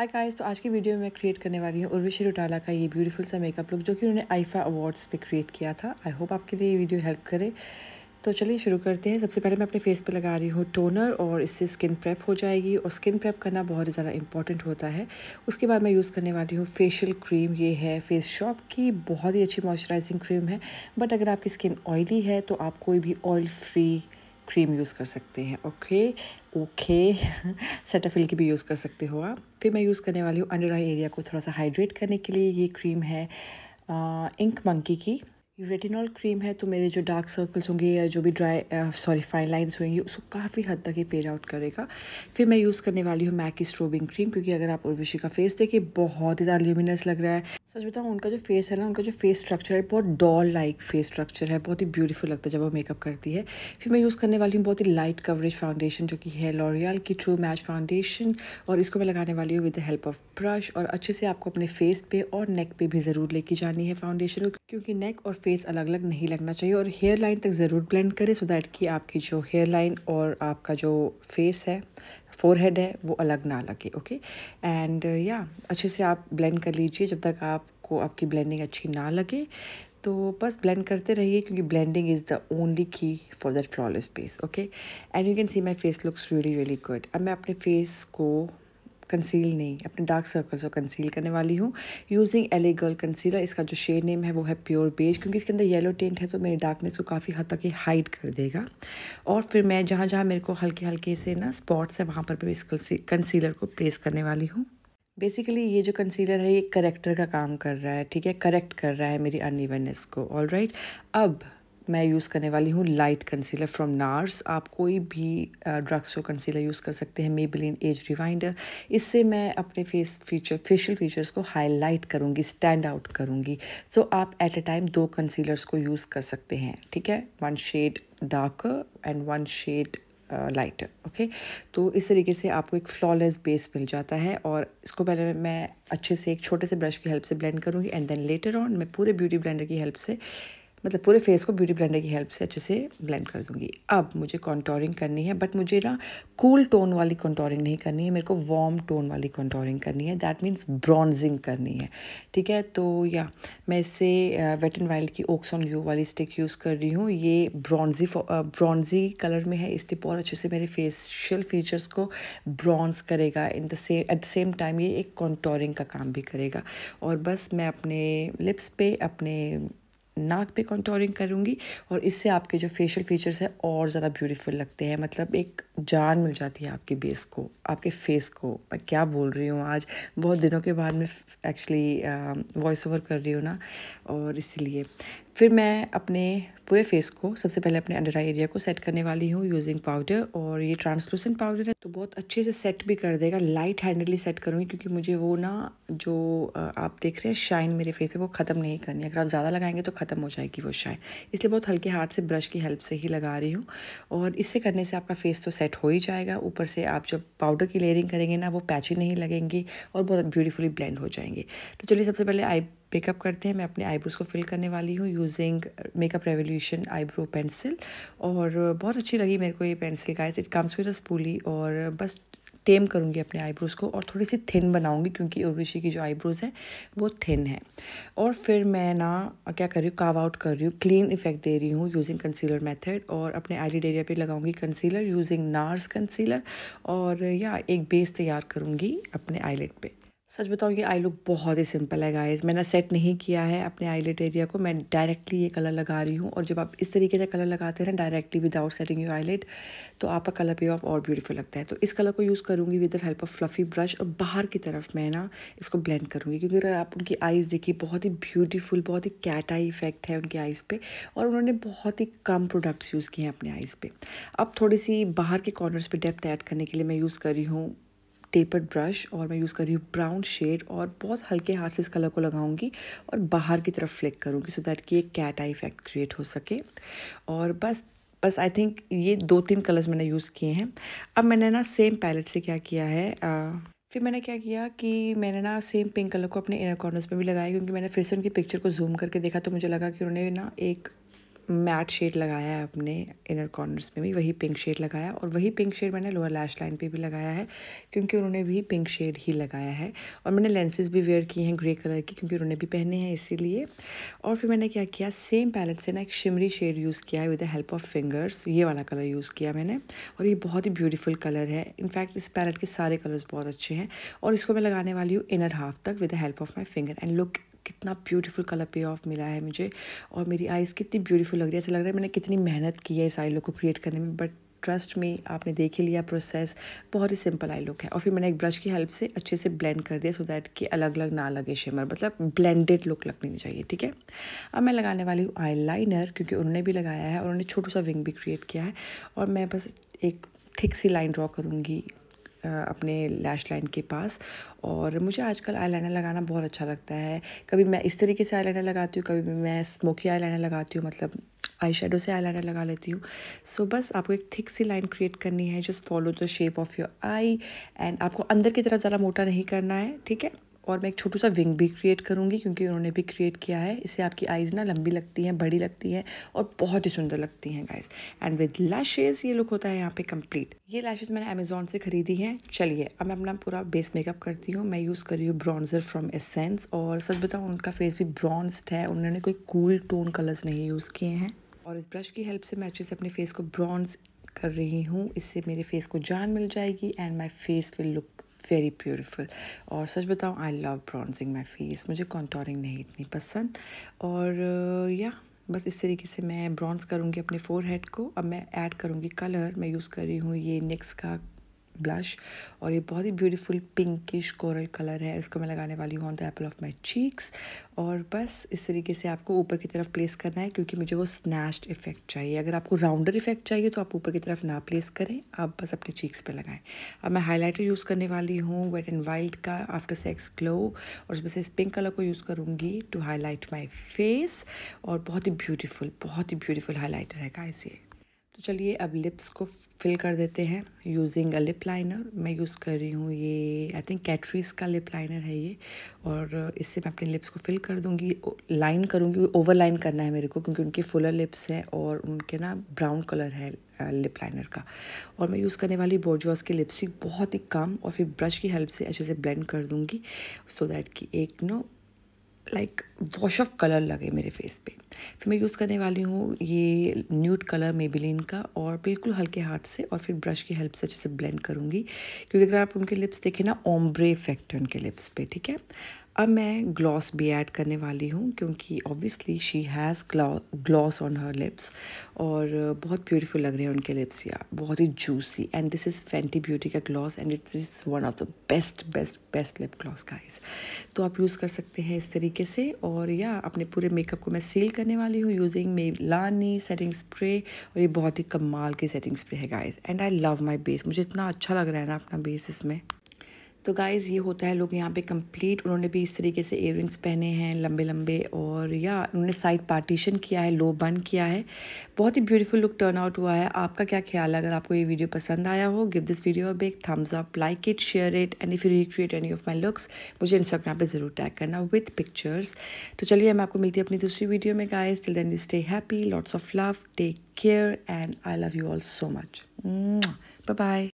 Hi guys तो आज की वीडियो में मैं क्रिएट करने वाली हूँ उर्वशी रुटाला का ये ब्यूटीफुल सा मेकअप लुक जो कि उन्होंने आईफा अवार्ड्स पे क्रिएट किया था आई होप आपके लिए ये वीडियो हेल्प करे तो चलिए शुरू करते हैं सबसे पहले मैं अपने फेस पे लगा रही हूँ टोनर और इससे स्किन प्रेप हो जाएगी और स्किन प्रेप करना बहुत ज़्यादा इंपॉर्टेंट होता है उसके बाद मैं यूज़ करने वाली हूँ फेशियल क्रीम ये है फेस शॉप की बहुत ही अच्छी मॉइस्चराइजिंग क्रीम है बट अगर आपकी स्किन ऑयली है तो आप कोई भी ऑयल फ्री क्रीम यूज़ कर सकते हैं ओके ओके सेटाफिल की भी यूज़ कर सकते हो आप फिर मैं यूज़ करने वाली हूँ अंडर आई एरिया को थोड़ा सा हाइड्रेट करने के लिए ये क्रीम है इंक मंकी की ये रेटिनॉल क्रीम है तो मेरे जो डार्क सर्कल्स होंगे या जो भी ड्राई सॉरी फाइन लाइंस होंगी उसको काफ़ी हद तक ये फेड आउट करेगा फिर मैं यूज़ करने वाली हूँ मैकी स्ट्रोबिंग क्रीम क्योंकि अगर आप उर्वशी का फेस देखिए बहुत ही ज़्यादा ल्यूमिनस लग रहा है सच बताऊँ उनका जो फेस है ना उनका जो फेस स्ट्रक्चर है बहुत डॉल लाइक फेस स्ट्रक्चर है बहुत ही ब्यूटीफुल लगता है जब वो मेकअप करती है फिर मैं यूज़ करने वाली हूँ बहुत ही लाइट कवरेज फाउंडेशन जो कि है लॉरियल की ट्रू मैच फाउंडेशन और इसको मैं लगाने वाली हूँ with the help of brush और अच्छे से आपको अपने फेस पे और नेक पे भी ज़रूर लेके जानी है फाउंडेशन क्योंकि नेक और फेस फेस अलग अलग नहीं लगना चाहिए और हेयर लाइन तक ज़रूर ब्लेंड करें सो दैट कि आपकी जो हेयर लाइन और आपका जो फेस है फोर हेड है वो अलग ना लगे ओके एंड या अच्छे से आप ब्लेंड कर लीजिए जब तक आपको आपकी ब्लेंडिंग अच्छी ना लगे तो बस ब्लेंड करते रहिए क्योंकि blending is the only key for that flawless face okay and you can see my face looks really really good अब मैं अपने फेस को कंसील नहीं अपने डार्क सर्कल्स को कंसील करने वाली हूँ यूजिंग एले गर्ल कंसीलर इसका जो शेड नेम है वो है प्योर बेज क्योंकि इसके अंदर येलो टेंट है तो मेरी डार्कनेस को काफ़ी हद तक ही हाइड कर देगा और फिर मैं जहाँ जहाँ मेरे को हल्के हल्के से ना स्पॉट्स है वहाँ पर भी इस कंसीलर को प्लेस करने वाली हूँ बेसिकली ये जो कंसीलर है ये करेक्टर का काम कर रहा है ठीक है करेक्ट कर रहा है मेरी अनइवननेस को ऑल right? अब मैं यूज़ करने वाली हूँ लाइट कंसीलर फ्रॉम नार्स आप कोई भी ड्रग स्टोर कंसीलर यूज़ कर सकते हैं मे मेबलिन एज रिवाइंडर इससे मैं अपने फेस फीचर फेशियल फीचर्स को हाईलाइट करूँगी स्टैंड आउट करूँगी सो so, आप एट अ टाइम दो कंसीलर्स को यूज़ कर सकते हैं ठीक है one shade dark and one shade light okay तो इस तरीके से आपको एक फ्लॉलेस बेस मिल जाता है और इसको पहले मैं अच्छे से एक छोटे से ब्रश की हेल्प से ब्लेंड करूँगी एंड देन लेटर ऑन मैं पूरे ब्यूटी ब्लेंडर की हेल्प से मतलब पूरे फेस को ब्यूटी ब्लेंडर की हेल्प से अच्छे से ब्लेंड कर दूंगी अब मुझे कॉन्टोरिंग करनी है बट मुझे ना कूल टोन वाली कॉन्टोरिंग नहीं करनी है मेरे को वार्म टोन वाली कॉन्टोरिंग करनी है दैट मीन्स ब्रॉन्जिंग करनी है ठीक है तो या मैं इससे वेट एंड वाइल्ड की ओक्स ऑन यू वाली स्टिक यूज़ कर रही हूँ ये ब्रॉन्जी ब्रॉन्जी कलर में है इसलिए बहुत अच्छे से मेरे फेशियल फीचर्स को ब्रॉन्ज करेगा in the same at the same time ये एक कॉन्टोरिंग का काम भी करेगा और बस मैं अपने लिप्स पे अपने नाक पे कंटोरिंग करूँगी और इससे आपके जो फेशियल फीचर्स हैं और ज़्यादा ब्यूटीफुल लगते हैं मतलब एक जान मिल जाती है आपके बेस को आपके फेस को मैं क्या बोल रही हूँ आज बहुत दिनों के बाद मैं एक्चुअली वॉइस ओवर कर रही हूँ ना और इसलिए फिर मैं अपने पूरे फेस को सबसे पहले अपने अंडर आई एरिया को सेट करने वाली हूँ यूजिंग पाउडर और ये ट्रांसलूसेंट पाउडर है तो बहुत अच्छे से सेट भी कर देगा लाइट हैंडली सेट करूँगी क्योंकि मुझे वो ना जो आप देख रहे हैं शाइन मेरे फेस पे वो ख़त्म नहीं करनी अगर आप ज़्यादा लगाएंगे तो ख़त्म हो जाएगी वो शाइन इसलिए बहुत हल्के हाथ से ब्रश की हेल्प से ही लगा रही हूँ और इससे करने से आपका फेस तो सेट हो ही जाएगा ऊपर से आप जब पाउडर की लेयरिंग करेंगे ना वो पैची नहीं लगेंगी और बहुत ब्यूटीफुली ब्लेंड हो जाएंगे तो चलिए सबसे पहले आई पिकअप करते हैं मैं अपने आईब्रोज को फिल करने वाली हूँ using makeup revolution eyebrow pencil और बहुत अच्छी लगी मेरे को ये pencil guys it comes with a spoolie और बस टेम करूँगी अपने आईब्रोज़ को और थोड़ी सी थिन बनाऊँगी क्योंकि उर्वशी की जो आईब्रोज़ है वो थिन है और फिर मैं ना क्या कर रही हूँ काव आउट कर रही हूँ क्लीन इफेक्ट दे रही हूँ यूजिंग कंसीलर मेथड और अपने आईलिड एरिया पे लगाऊँगी कंसीलर यूजिंग नार्स कंसीलर और या एक बेस तैयार करूँगी अपने आईलिड पर सच बताऊँ कि आई लुक बहुत ही सिंपल है गाइस मैंने सेट नहीं किया है अपने आईलेट एरिया को मैं डायरेक्टली ये कलर लगा रही हूँ और जब आप इस तरीके से कलर लगाते हैं ना directly without setting you eyelid तो आपका कलर पे ऑफ और ब्यूटीफुल लगता है तो इस कलर को यूज़ करूँगी with the help of fluffy brush और बाहर की तरफ मैं ना इसको ब्लेंड करूँगी क्योंकि अगर आप उनकी आइज़ देखिए बहुत ही ब्यूटीफुल बहुत ही कैटाई इफेक्ट है उनकी आइज़ पर और उन्होंने बहुत ही कम प्रोडक्ट्स यूज़ किए हैं अपने आइज़ पर अब थोड़ी सी बाहर के कॉर्नर्स पर डेप्थ ऐड करने के लिए मैं यूज़ कर रही हूँ टेपर्ड ब्रश और मैं यूज़ कर रही हूँ ब्राउन शेड और बहुत हल्के हाथ से इस कलर को लगाऊंगी और बाहर की तरफ फ्लिक करूँगी सो दैट कि एक कैट आई इफेक्ट क्रिएट हो सके और बस बस आई थिंक ये दो तीन कलर्स मैंने यूज़ किए हैं अब मैंने ना सेम पैलेट से क्या किया है आ, फिर मैंने क्या किया कि मैंने ना सेम पिंक कलर को अपने इनर कॉर्नर्स में भी लगाया क्योंकि मैंने फिर से उनकी पिक्चर को जूम करके देखा तो मुझे लगा कि उन्होंने ना एक मैट शेड लगाया है अपने इनर कॉर्नर्स में भी वही पिंक शेड लगाया और वही पिंक शेड मैंने लोअर लैश लाइन पे भी लगाया है क्योंकि उन्होंने भी पिंक शेड ही लगाया है और मैंने लेंसेज भी वेयर किए हैं ग्रे कलर की क्योंकि उन्होंने भी पहने हैं इसीलिए और फिर मैंने क्या किया सेम पैलेट से ना एक शिमरी शेड यूज़ किया है with the help of fingers ये वाला कलर यूज़ किया मैंने और ये बहुत ही ब्यूटीफुल कलर है इनफैक्ट इस पैलेट के सारे कलर्स बहुत अच्छे हैं और इसको मैं लगाने वाली हूँ इनर हाफ तक with the help of my finger and look कितना ब्यूटीफुल कलर पे ऑफ मिला है मुझे और मेरी आइज़ कितनी ब्यूटीफुल लग रही है ऐसा लग रहा है मैंने कितनी मेहनत की है इस आई लुक को क्रिएट करने में बट ट्रस्ट में आपने देख ही लिया प्रोसेस बहुत ही सिंपल आई लुक है और फिर मैंने एक ब्रश की हेल्प से अच्छे से ब्लेंड कर दिया सो दैट कि अलग अलग ना लगे शिमर मतलब ब्लेंडेड लुक लगनी चाहिए ठीक है अब मैं लगाने वाली हूँ आई क्योंकि उन्होंने भी लगाया है और उन्होंने छोटा सा विंग भी क्रिएट किया है और मैं बस एक थिक सी लाइन ड्रॉ करूँगी अपने लैश लाइन के पास और मुझे आजकल आईलाइनर लगाना बहुत अच्छा लगता है कभी मैं इस तरीके से आईलाइनर लगाती हूँ कभी मैं स्मोकी आईलाइनर लगाती हूँ मतलब आई शेडो से आई लाइनर लगा लेती हूँ सो so, बस आपको एक थिक सी लाइन क्रिएट करनी है just follow the shape of your eye and आपको अंदर की तरफ ज़्यादा मोटा नहीं करना है ठीक है और मैं एक छोटू सा विंग भी क्रिएट करूँगी क्योंकि उन्होंने भी क्रिएट किया है इससे आपकी आइज़ ना लंबी लगती हैं बड़ी लगती हैं और बहुत ही सुंदर लगती हैं गाइज एंड विद लैशेज़ ये लुक होता है यहाँ पे कंप्लीट ये लैशेज़ मैंने अमेजोन से खरीदी हैं चलिए अब मैं अपना पूरा बेस मेकअप करती हूँ मैं यूज़ कर रही हूँ ब्रॉन्जर फ्रॉम एसेंस और सच बताऊँ उनका फेस भी ब्रॉन्सड है उन्होंने कोई कूल टोन कलर्स नहीं यूज़ किए हैं और इस ब्रश की हेल्प से मैं अच्छे से अपने फेस को ब्रॉन्स कर रही हूँ इससे मेरे फेस को जान मिल जाएगी and my face will look very beautiful और सच बताऊँ I love bronzing my face मुझे कॉन्टोरिंग नहीं इतनी पसंद और या uh, बस इस तरीके से मैं ब्रॉन्ज करूँगी अपने फोर हेड को अब मैं ऐड करूँगी कलर मैं यूज़ कर रही हूँ ये निक्स का ब्लश और ये बहुत ही ब्यूटीफुल पिंकिश कोरल कलर है इसको मैं लगाने वाली हूँ on the apple of my cheeks और बस इस तरीके से आपको ऊपर की तरफ प्लेस करना है क्योंकि मुझे वो स्नैश्ड इफेक्ट चाहिए अगर आपको राउंडर इफेक्ट चाहिए तो आप ऊपर की तरफ ना प्लेस करें आप बस अपने चीक्स पे लगाएं अब मैं हाइलाइटर यूज़ करने वाली हूँ वेट एंड वाइल्ड का आफ्टर सेक्स ग्लो और उसमें से इस पिंक कलर को यूज़ करूँगी टू हाईलाइट माई फेस और बहुत ही ब्यूटीफुल बहुत ही ब्यूटीफुल हाईलाइटर है का ये तो चलिए अब लिप्स को फिल कर देते हैं यूजिंग अ लिप लाइनर मैं यूज़ कर रही हूँ ये आई थिंक कैटरीज का लिप लाइनर है ये और इससे मैं अपने लिप्स को फिल कर दूँगी लाइन करूँगी ओवर लाइन करना है मेरे को क्योंकि उनकी फुलर लिप्स हैं और उनके ना ब्राउन कलर है लिप लाइनर का और मैं यूज़ करने वाली बोर्जोस की लिपस्टिक बहुत ही कम और फिर ब्रश की हेल्प से अच्छे से ब्लेंड कर दूँगी सो so दैट कि एक no like wash off colour लगे मेरे फेस पे फिर मैं यूज़ करने वाली हूँ ये न्यूट कलर मेबिलिन का और बिल्कुल हल्के हाथ से और फिर ब्रश की हेल्प से अच्छे से ब्लेंड करूँगी क्योंकि अगर आप उनके लिप्स देखें ना ओम्ब्रे इफेक्ट है उनके लिप्स पे ठीक है अब मैं ग्लॉस भी ऐड करने वाली हूँ क्योंकि obviously she has gloss on her lips और बहुत ब्यूटीफुल लग रहे हैं उनके लिप्स या बहुत ही juicy and this is Fenty Beauty का gloss and it is one of the best best best lip gloss guys तो आप यूज़ कर सकते हैं इस तरीके से और या अपने पूरे मेकअप को मैं सील करने वाली हूँ यूजिंग मे लानी सेटिंग स्प्रे और ये बहुत ही कमाल की सेटिंग स्प्रे है guys and I love my base मुझे इतना अच्छा लग रहा है ना अपना बेस इसमें तो गाइज़ ये होता है लोग यहाँ पे कंप्लीट उन्होंने भी इस तरीके से इयर पहने हैं लंबे लंबे और या उन्होंने साइड पार्टीशन किया है लो बन किया है बहुत ही ब्यूटीफुल लुक टर्न आउट हुआ है आपका क्या ख्याल है अगर आपको ये वीडियो पसंद आया हो give this video a thumbs up like it share it and if you recreate any of my looks मुझे इंस्टाग्राम पर ज़रूर टैग करना विथ पिक्चर्स तो चलिए मैं आपको मिलती है अपनी दूसरी वीडियो में guys till then stay happy lots of love take care and I love you all so much bye